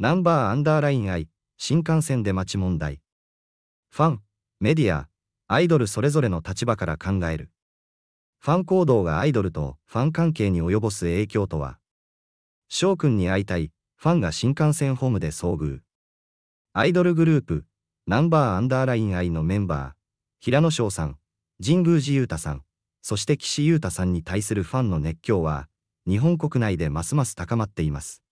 ナンバーアンダーライン I、新幹線で待ち問題。ファン、メディア、アイドルそれぞれの立場から考える。ファン行動がアイドルとファン関係に及ぼす影響とは。翔くんに会いたい、ファンが新幹線ホームで遭遇。アイドルグループ、ナンバーアンダーライン I のメンバー、平野翔さん、神宮寺勇太さん、そして岸優太さんに対するファンの熱狂は、日本国内でますます高まっています。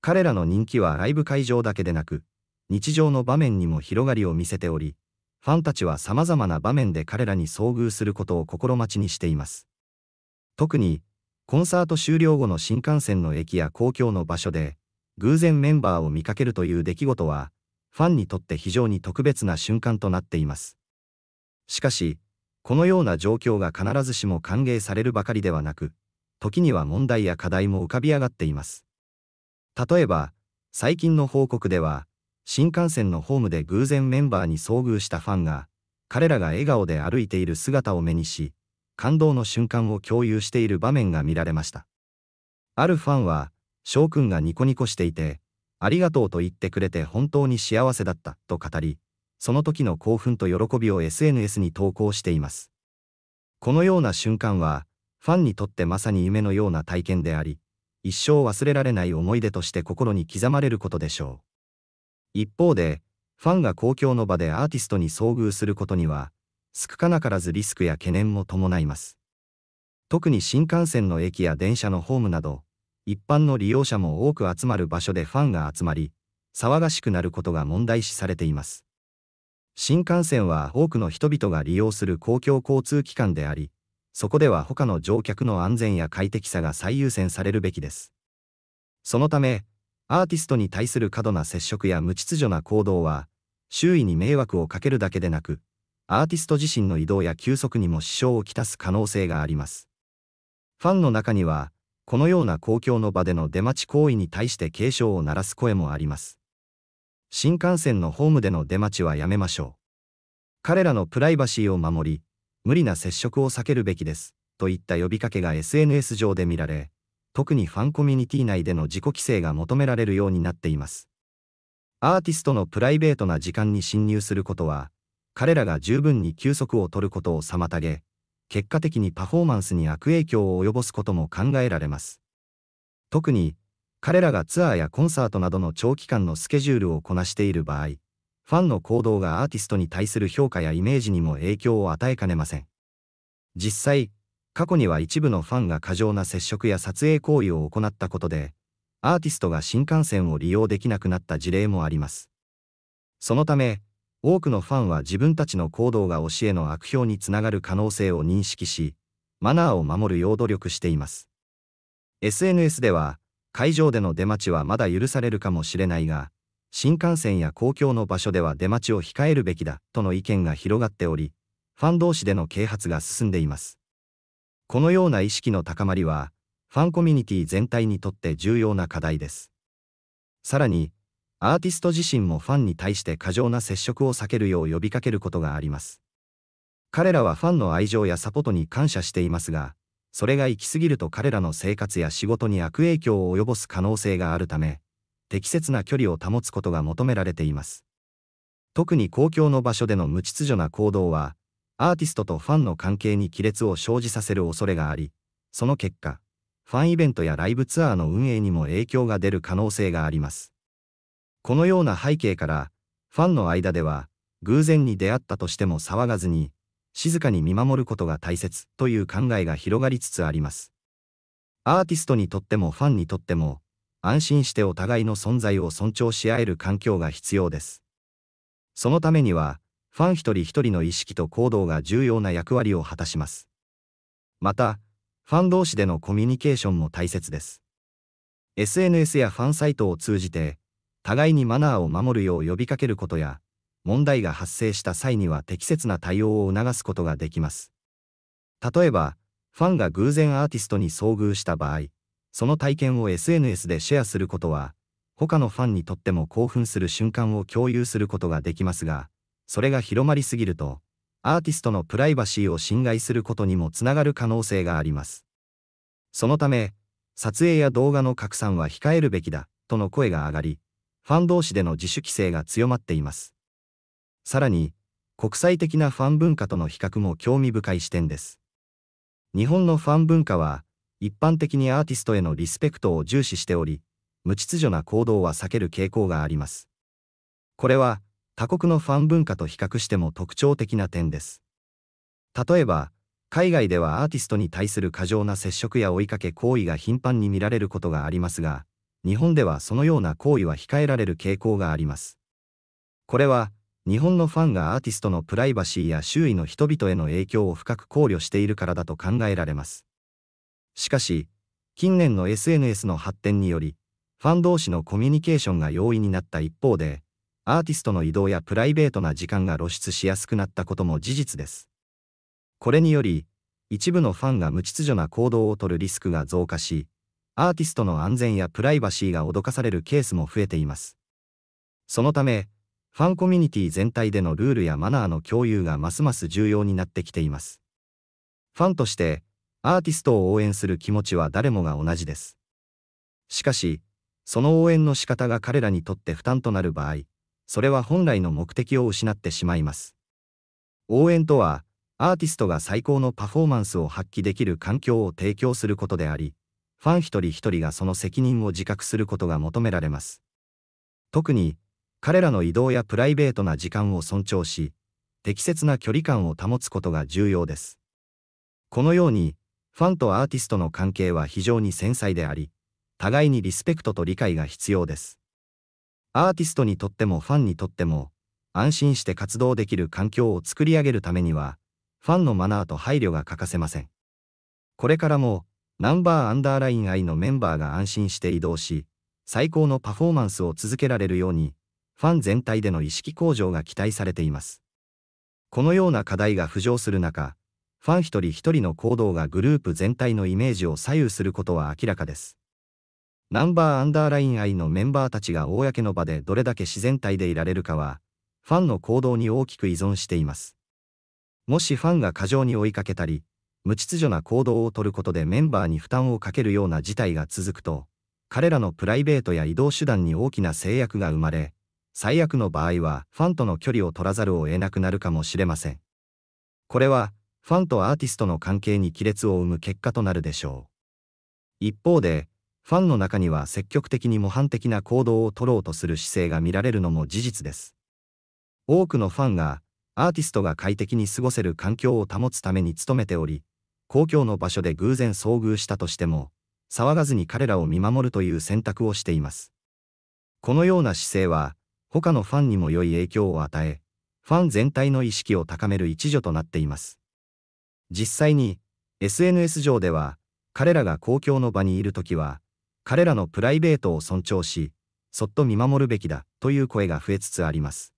彼らの人気はライブ会場だけでなく、日常の場面にも広がりを見せており、ファンたちは様々な場面で彼らに遭遇することを心待ちにしています。特に、コンサート終了後の新幹線の駅や公共の場所で、偶然メンバーを見かけるという出来事は、ファンにとって非常に特別な瞬間となっています。しかし、このような状況が必ずしも歓迎されるばかりではなく、時には問題や課題も浮かび上がっています。例えば、最近の報告では、新幹線のホームで偶然メンバーに遭遇したファンが、彼らが笑顔で歩いている姿を目にし、感動の瞬間を共有している場面が見られました。あるファンは、翔くんがニコニコしていて、ありがとうと言ってくれて本当に幸せだったと語り、その時の興奮と喜びを SNS に投稿しています。このような瞬間は、ファンにとってまさに夢のような体験であり、一生忘れられない思い出として心に刻まれることでしょう。一方で、ファンが公共の場でアーティストに遭遇することには、少なからずリスクや懸念も伴います。特に新幹線の駅や電車のホームなど、一般の利用者も多く集まる場所でファンが集まり、騒がしくなることが問題視されています。新幹線は多くの人々が利用する公共交通機関であり、そこでは他の乗客の安全や快適さが最優先されるべきです。そのため、アーティストに対する過度な接触や無秩序な行動は、周囲に迷惑をかけるだけでなく、アーティスト自身の移動や休息にも支障をきたす可能性があります。ファンの中には、このような公共の場での出待ち行為に対して警鐘を鳴らす声もあります。新幹線のホームでの出待ちはやめましょう。彼らのプライバシーを守り、無理な接触を避けるべきです、といった呼びかけが SNS 上で見られ、特にファンコミュニティ内での自己規制が求められるようになっています。アーティストのプライベートな時間に侵入することは、彼らが十分に休息を取ることを妨げ、結果的にパフォーマンスに悪影響を及ぼすことも考えられます。特に、彼らがツアーやコンサートなどの長期間のスケジュールをこなしている場合、ファンの行動がアーティストに対する評価やイメージにも影響を与えかねません。実際、過去には一部のファンが過剰な接触や撮影行為を行ったことで、アーティストが新幹線を利用できなくなった事例もあります。そのため、多くのファンは自分たちの行動が教えの悪評につながる可能性を認識し、マナーを守るよう努力しています。SNS では、会場での出待ちはまだ許されるかもしれないが、新幹線や公共の場所では出待ちを控えるべきだとの意見が広がっており、ファン同士での啓発が進んでいます。このような意識の高まりは、ファンコミュニティ全体にとって重要な課題です。さらに、アーティスト自身もファンに対して過剰な接触を避けるよう呼びかけることがあります。彼らはファンの愛情やサポートに感謝していますが、それが行き過ぎると彼らの生活や仕事に悪影響を及ぼす可能性があるため、適切な距離を保つことが求められています。特に公共の場所での無秩序な行動は、アーティストとファンの関係に亀裂を生じさせる恐れがあり、その結果、ファンイベントやライブツアーの運営にも影響が出る可能性があります。このような背景から、ファンの間では、偶然に出会ったとしても騒がずに、静かに見守ることが大切という考えが広がりつつあります。アーティストにとってもファンにとっても、安心してお互いの存在を尊重し合える環境が必要です。そのためには、ファン一人一人の意識と行動が重要な役割を果たします。また、ファン同士でのコミュニケーションも大切です。SNS やファンサイトを通じて、互いにマナーを守るよう呼びかけることや、問題が発生した際には適切な対応を促すことができます。例えば、ファンが偶然アーティストに遭遇した場合、その体験を SNS でシェアすることは、他のファンにとっても興奮する瞬間を共有することができますが、それが広まりすぎると、アーティストのプライバシーを侵害することにもつながる可能性があります。そのため、撮影や動画の拡散は控えるべきだ、との声が上がり、ファン同士での自主規制が強まっています。さらに、国際的なファン文化との比較も興味深い視点です。日本のファン文化は、一般的にアーティストへのリスペクトを重視しており、無秩序な行動は避ける傾向があります。これは、他国のファン文化と比較しても特徴的な点です。例えば、海外ではアーティストに対する過剰な接触や追いかけ行為が頻繁に見られることがありますが、日本ではそのような行為は控えられる傾向があります。これは、日本のファンがアーティストのプライバシーや周囲の人々への影響を深く考慮しているからだと考えられます。しかし、近年の SNS の発展により、ファン同士のコミュニケーションが容易になった一方で、アーティストの移動やプライベートな時間が露出しやすくなったことも事実です。これにより、一部のファンが無秩序な行動をとるリスクが増加し、アーティストの安全やプライバシーが脅かされるケースも増えています。そのため、ファンコミュニティ全体でのルールやマナーの共有がますます重要になってきています。ファンとして、アーティストを応援する気持ちは誰もが同じです。しかし、その応援の仕方が彼らにとって負担となる場合、それは本来の目的を失ってしまいます。応援とは、アーティストが最高のパフォーマンスを発揮できる環境を提供することであり、ファン一人一人がその責任を自覚することが求められます。特に、彼らの移動やプライベートな時間を尊重し、適切な距離感を保つことが重要です。このように、ファンとアーティストの関係は非常に繊細であり、互いにリスペクトと理解が必要です。アーティストにとってもファンにとっても、安心して活動できる環境を作り上げるためには、ファンのマナーと配慮が欠かせません。これからも、ナンバーアンダーライン愛のメンバーが安心して移動し、最高のパフォーマンスを続けられるように、ファン全体での意識向上が期待されています。このような課題が浮上する中、ファン一人一人の行動がグループ全体のイメージを左右することは明らかです。ナンバーアンダーライン愛のメンバーたちが公の場でどれだけ自然体でいられるかは、ファンの行動に大きく依存しています。もしファンが過剰に追いかけたり、無秩序な行動をとることでメンバーに負担をかけるような事態が続くと、彼らのプライベートや移動手段に大きな制約が生まれ、最悪の場合はファンとの距離を取らざるを得なくなるかもしれません。これはファンとアーティストの関係に亀裂を生む結果となるでしょう。一方で、ファンの中には積極的に模範的な行動を取ろうとする姿勢が見られるのも事実です。多くのファンが、アーティストが快適に過ごせる環境を保つために努めており、公共の場所で偶然遭遇したとしても、騒がずに彼らを見守るという選択をしています。このような姿勢は、他のファンにも良い影響を与え、ファン全体の意識を高める一助となっています。実際に SNS 上では彼らが公共の場にいるときは彼らのプライベートを尊重しそっと見守るべきだという声が増えつつあります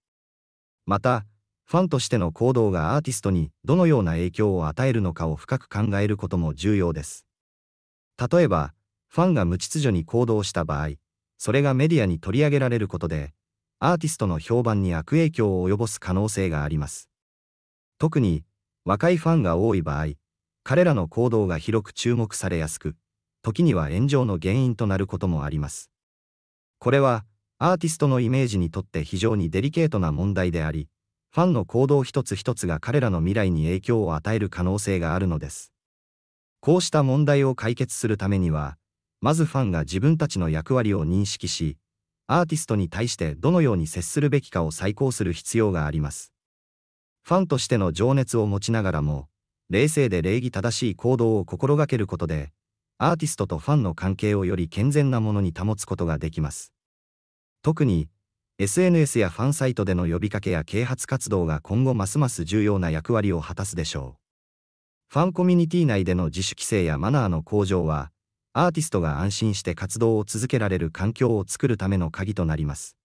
またファンとしての行動がアーティストにどのような影響を与えるのかを深く考えることも重要です例えばファンが無秩序に行動した場合それがメディアに取り上げられることでアーティストの評判に悪影響を及ぼす可能性があります特に若いファンが多い場合、彼らの行動が広く注目されやすく、時には炎上の原因となることもあります。これは、アーティストのイメージにとって非常にデリケートな問題であり、ファンの行動一つ一つが彼らの未来に影響を与える可能性があるのです。こうした問題を解決するためには、まずファンが自分たちの役割を認識し、アーティストに対してどのように接するべきかを再考する必要があります。ファンとしての情熱を持ちながらも、冷静で礼儀正しい行動を心がけることで、アーティストとファンの関係をより健全なものに保つことができます。特に、SNS やファンサイトでの呼びかけや啓発活動が今後ますます重要な役割を果たすでしょう。ファンコミュニティ内での自主規制やマナーの向上は、アーティストが安心して活動を続けられる環境を作るための鍵となります。